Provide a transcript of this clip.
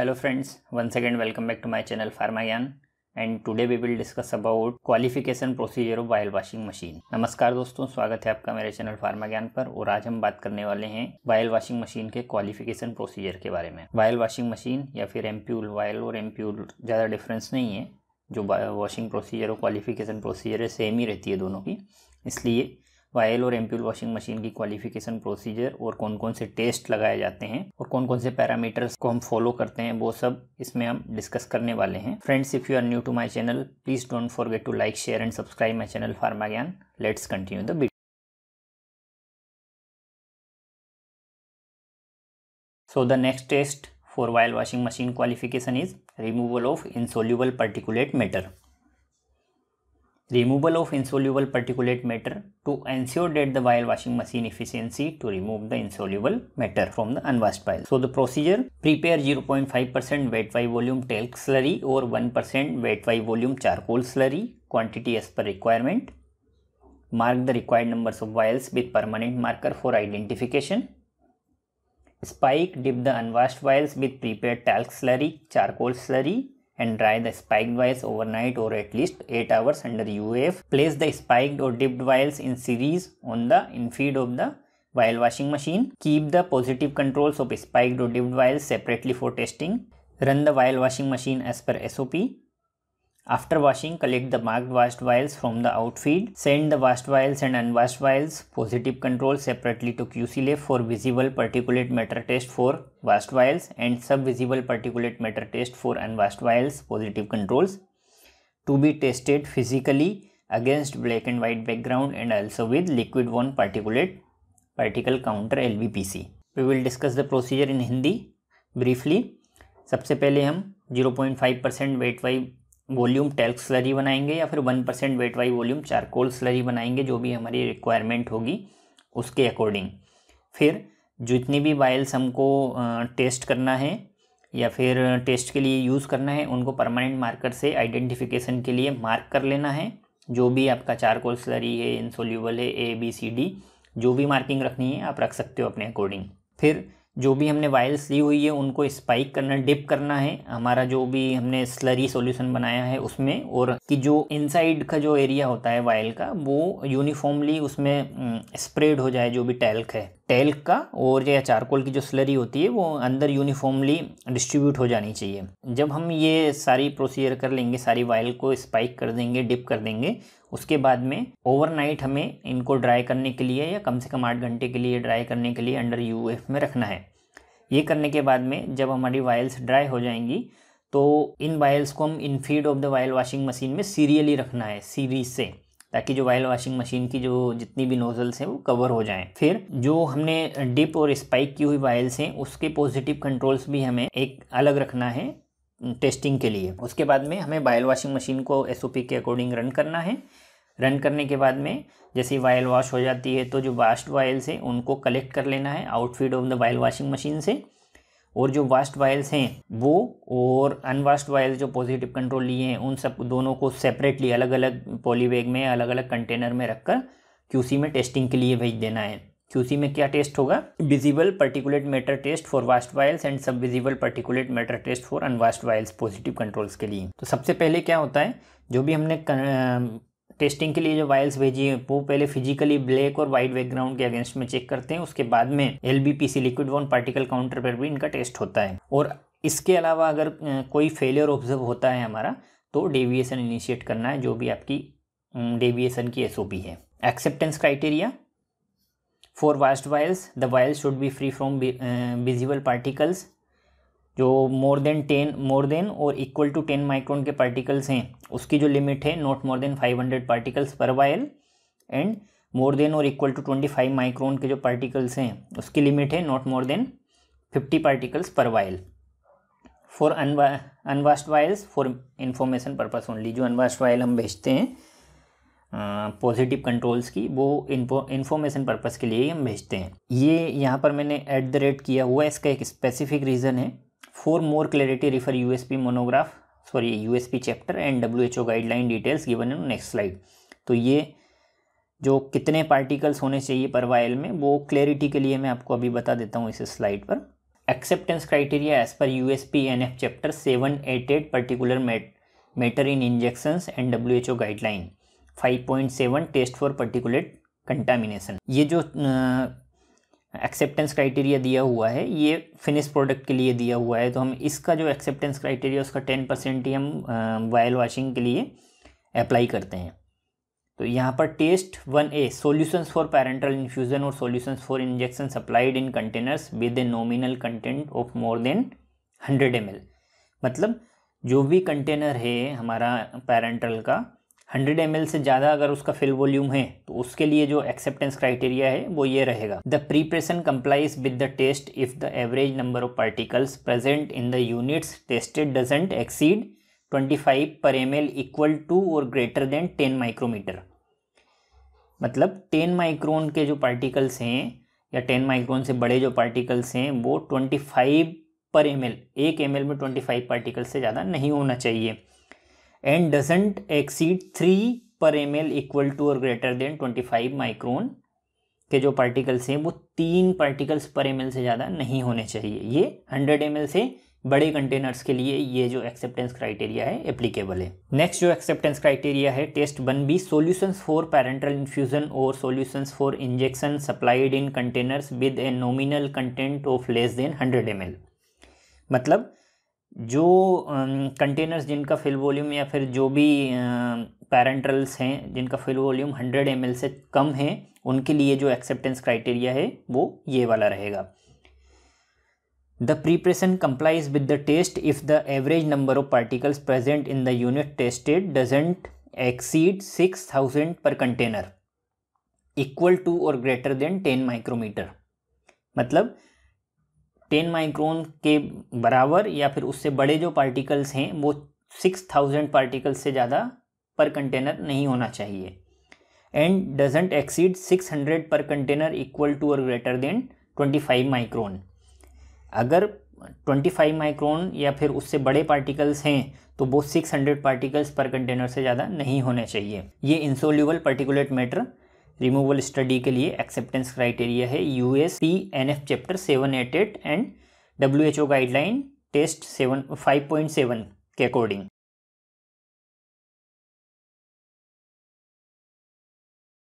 Hello friends one second welcome back to my channel Pharmayan and today we will discuss about qualification procedure of vial washing machine नमस्कार दोस्तों स्वागत है आपका मेरे channel pharma ज्ञान पर और आज हम बात करने वाले हैं वायल वॉशिंग मशीन के क्वालिफिकेशन प्रोसीजर के बारे में वायल वॉशिंग मशीन या फिर एम्प्यूल वायल और एम्प्यूल ज़्यादा डिफरेंस नहीं है जो वॉशिंग प्रोसीजर और क्वालिफिकेशन प्रोसीजर है सेम ही रहती है दोनों की इसलिए वायल और एम्प्यूल वॉशिंग मशीन की क्वालिफिकेशन प्रोसीजर और कौन कौन से टेस्ट लगाए जाते हैं और कौन कौन से पैरामीटर्स को हम फॉलो करते हैं वो सब इसमें हम डिस्कस करने वाले हैं friends if you are new to my channel please don't forget to like share and subscribe my channel pharma Gyan let's continue the big so the next test for vial washing machine qualification is removal of insoluble particulate matter Removal of insoluble particulate matter to ensure that the vial washing machine efficiency to remove the insoluble matter from the unwashed vial. So the procedure prepare 0.5% wet by volume talc slurry or 1% wet by volume charcoal slurry quantity as per requirement. Mark the required numbers of vials with permanent marker for identification. Spike dip the unwashed vials with prepared talc slurry, charcoal slurry and dry the spiked vials overnight or at least 8 hours under UAF. Place the spiked or dipped vials in series on the infeed of the vial washing machine. Keep the positive controls of spiked or dipped vials separately for testing. Run the vial washing machine as per SOP. After washing, collect the marked washed vials from the outfeed. Send the washed vials and unwashed vials positive control separately to QC lab for visible particulate matter test for washed vials and sub-visible particulate matter test for unwashed vials positive controls to be tested physically against black and white background and also with liquid 1 particulate particle counter LVPC. We will discuss the procedure in Hindi briefly. सबसे पहले हम 0.5 percent weight wise volume talc slurry बनाएंगे या फिर one percent weight by volume charcoal slurry बनाएंगे जो भी हमारी रिक्वायरमेंट होगी उसके अकॉर्डिंग फिर जितनी भी बाइल्स हमको टेस्ट करना है या फिर टेस्ट के लिए यूज़ करना है उनको परमानेंट मार्कर से आइडेंटिफिकेशन के लिए मार्क कर लेना है जो भी आपका चारकोल स्लरी है इंसोल्यूबल है ए बी सी डी जो भी मार्किंग रखनी है आप रख सकते हो अपने अकॉर्डिंग फिर जो भी हमने वायल्स ली हुई है उनको स्पाइक करना डिप करना है हमारा जो भी हमने स्लरी सॉल्यूशन बनाया है उसमें और कि जो इनसाइड का जो एरिया होता है वायल का वो यूनिफॉर्मली उसमें स्प्रेड हो जाए जो भी टैल्क है टैल्क का और या चारकोल की जो स्लरी होती है वो अंदर यूनिफॉर्मली डिस्ट्रीब्यूट हो जानी चाहिए जब हम ये सारी प्रोसीजर कर लेंगे सारी वायल को स्पाइक कर देंगे डिप कर देंगे उसके बाद में ओवरनाइट हमें इनको ड्राई करने के लिए या कम से कम आठ घंटे के लिए ड्राई करने के लिए अंडर यू में रखना है ये करने के बाद में जब हमारी वायल्स ड्राई हो जाएंगी तो इन वायल्स को हम infeed of the vial washing machine में सीरियली रखना है सीरीज से ताकि जो वायल वाशिंग मशीन की जो जितनी भी नोजल्स हैं वो कवर हो जाएं फिर जो हमने डिप और स्पाइक की हुई वायल्स हैं उसके पॉजिटिव कंट्रोल्स भी हमें एक अलग रखना है टेस्टिंग के लिए उसके बाद में हमें वायल वाशिंग मशीन को एस के अकॉर्डिंग रन करना है रन करने के बाद में जैसे वायल वॉश हो जाती है तो जो वास्ट वायल्स हैं उनको कलेक्ट कर लेना है outfeed of the vial washing machine से और जो वास्ट वायल्स हैं वो और अनवास्ट वायल्स जो पॉजिटिव कंट्रोल लिए हैं उन सब दोनों को सेपरेटली अलग अलग पॉलीबैग में अलग अलग कंटेनर में रखकर क्यूसी में टेस्टिंग के लिए भेज देना है क्यूसी में क्या टेस्ट होगा visible particulate matter test for washed vials and sub visible particulate matter test for unwashed vials positive controls के लिए तो सबसे पहले क्या होता है जो भी हमने टेस्टिंग के लिए जो वायल्स भेजी है वो पहले फिजिकली ब्लैक और व्हाइट बैकग्राउंड के अगेंस्ट में चेक करते हैं उसके बाद में L liquid one particle counter पर भी इनका टेस्ट होता है और इसके अलावा अगर कोई फेलियर ऑब्जर्व होता है हमारा तो डेविएसन इनिशिएट करना है जो भी आपकी डेविएसन की एसओपी है acceptance criteria for washed vials the vials should be free from visible particles जो more than ten more than और इक्वल टू टेन माइक्रोन के पार्टिकल्स हैं उसकी जो लिमिट है not more than five hundred particles per vial and more than और equal to twenty five micron के जो पार्टिकल्स हैं उसकी लिमिट है not more than fifty particles per vial for unwashed vials for information purpose only जो unwashed vial हम भेजते हैं पॉजिटिव कंट्रोल्स की वो इन्फॉर्मेशन पर्पज़ के लिए ही हम भेजते हैं ये यहाँ पर मैंने एट द रेट किया हुआ इसका एक स्पेसिफिक रीज़न है clarity refer U S P monograph sorry USP chapter and WHO guideline details given in next slide तो ये जो कितने पार्टिकल्स होने चाहिए पर वायल में वो क्लैरिटी के लिए मैं आपको अभी बता देता हूँ इस स्लाइड पर acceptance criteria as per USP N F chapter seven eight eight particular matter in injections and W H O guideline five point seven test for particulate contamination ये जो एक्सेप्टेंस क्राइटेरिया दिया हुआ है ये फिनिश प्रोडक्ट के लिए दिया हुआ है तो हम इसका जो एक्सेप्टेंस क्राइटेरिया उसका टेन परसेंट ही हम वायल वॉशिंग के लिए अप्लाई करते हैं तो यहाँ पर test one A solutions for parental infusion और solutions for injection supplied in containers with a nominal content of more than hundred M मतलब जो भी कंटेनर है हमारा पैरेंटल का हंड्रेड एम से ज़्यादा अगर उसका फिल वॉल्यूम है तो उसके लिए जो एक्सेप्टेंस क्राइटेरिया है वो ये रहेगा the preparation complies with the test if the average number of particles present in the units tested doesn't exceed 25 per M L equal to or greater than 10 micrometre मतलब 10 माइक्रोन के जो particles हैं या 10 micron से बड़े जो particles हैं वो 25 पर एम एल एक एम में 25 पार्टिकल से ज़्यादा नहीं होना चाहिए and doesn't exceed three per M L equal to or greater than five micron के जो पार्टिकल्स हैं वो तीन पार्टिकल्स पर एम से ज़्यादा नहीं होने चाहिए ये हंड्रेड एम से बड़े कंटेनर्स के लिए ये जो एक्सेप्टेंस क्राइटेरिया है एप्लीकेबल है नेक्स्ट जो एक्सेप्टेंस क्राइटेरिया है test one B solutions for parenteral infusion or solutions for injection supplied in containers with a nominal content of less than 100 M मतलब जो कंटेनर्स जिनका फिल वॉल्यूम या फिर जो भी पैरेंट्रल्स हैं जिनका फिल वॉल्यूम 100 एम से कम है उनके लिए जो एक्सेप्टेंस क्राइटेरिया है वो ये वाला रहेगा the preparation complies with the test if the average number of particles present in the unit tested doesn't exceed six thousand per container equal to or greater than ten micrometre मतलब टेन micron के बराबर या फिर उससे बड़े जो particles हैं वो सिक्स थाउजेंड पार्टिकल्स से ज़्यादा पर कंटेनर नहीं होना चाहिए and doesn't exceed six hundred per container equal to or greater than twenty five micron अगर ट्वेंटी फाइव माइक्रोन या फिर उससे बड़े पार्टिकल्स हैं तो वो six hundred particles per container से ज़्यादा नहीं होने चाहिए ये insoluble particulate matter removal study के लिए एक्सेप्टेंस क्राइटेरिया है U S C N F chapter seven eight eight and W H O guideline test seven five point seven के अकॉर्डिंग